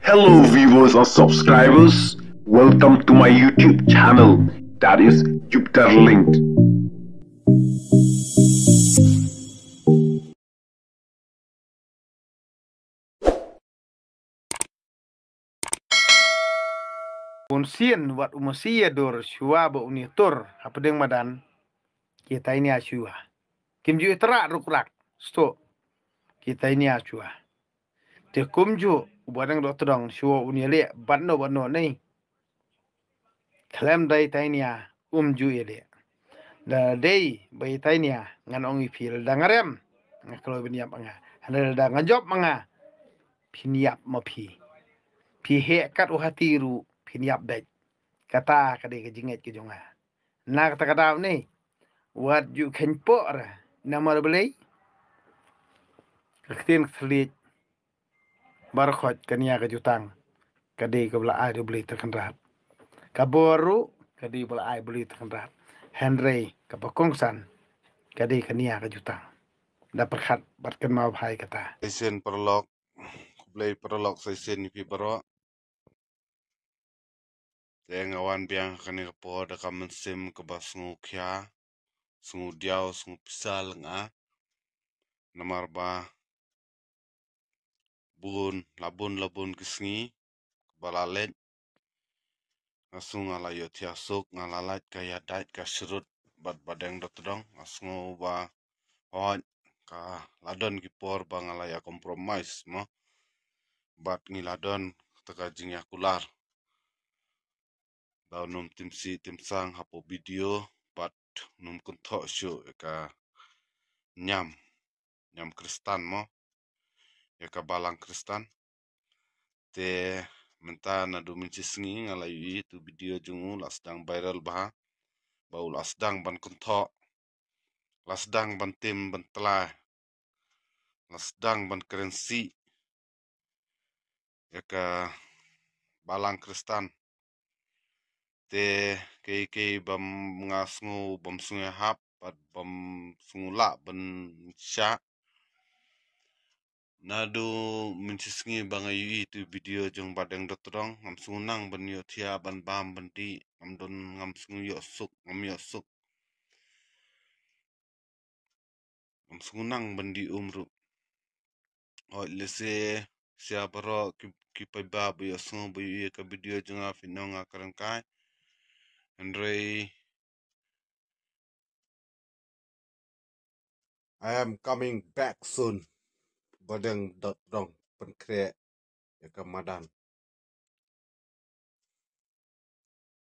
Hello viewers and subscribers, welcome to my YouTube channel that is Jupiter Linked. Unsin wat umasiya dor shua ba apa deng madan kita ini asyua. Kim ju itra rukrak sto kita ini asyua. te kum ju ubarang ro trong shuo unyele banno banno nei thlem dai tainya ah, kum ju ele da dei bai tainya ah, ngan ong phil dangarem nga klo bin yap anga hanre da nga job manga phin yap ma phi phi he kat u hati ru phin yap dai kata ka dei ka jinget ki jonga ah. na kata kata nei wat ju khen po ra namar belai ketin selit bar xoj ka ni yaga ju tang ka di ko la ay du bli ta kandra ka boru ka di bla ay bli ta kandra henry ka ba kong san ka di ka ni yaga ju tang da par khat bat kan ma bhai ka ta sen prolog bli prolog sai sen ni pi baro Tengah wan biang kani kepo ada kamen sim ke bas ngukia, sungu diau, sungu pisal ngah, namar bah, bun labun labun kisngi balalet asung ala yo tia suk ngala lat ka ya dai ka surut bat badeng dot dong asngo ba on ka ladon ki por bang ala ya kompromis mo bat ngi ladon teka jing ya kular ba num tim si tim sang hapo video bat num kun tho shu ka nyam nyam kristan mo ya kabalang kristan te menta na duminci singi ngalayu itu video jungu lasdang viral bah bau lasdang ban kontho lasdang ban tim ban tela lasdang ban currency ya ka balang kristan te kei kei bam ngasngu bam sungai hap pat bam sungula ban sya nado mencisngi banga yui tu video jong badang dot rong ngam sunang ban yo thia ban bam ban ti ngam don ngam sung yo suk ngam yo suk ngam sunang ban di umru oi lese siapa ro ki ki pai ba bu yo sung bu yui ka video jong a fi nong a karang kai andrei I am coming back soon badeng dot rong pen kre ya ke madan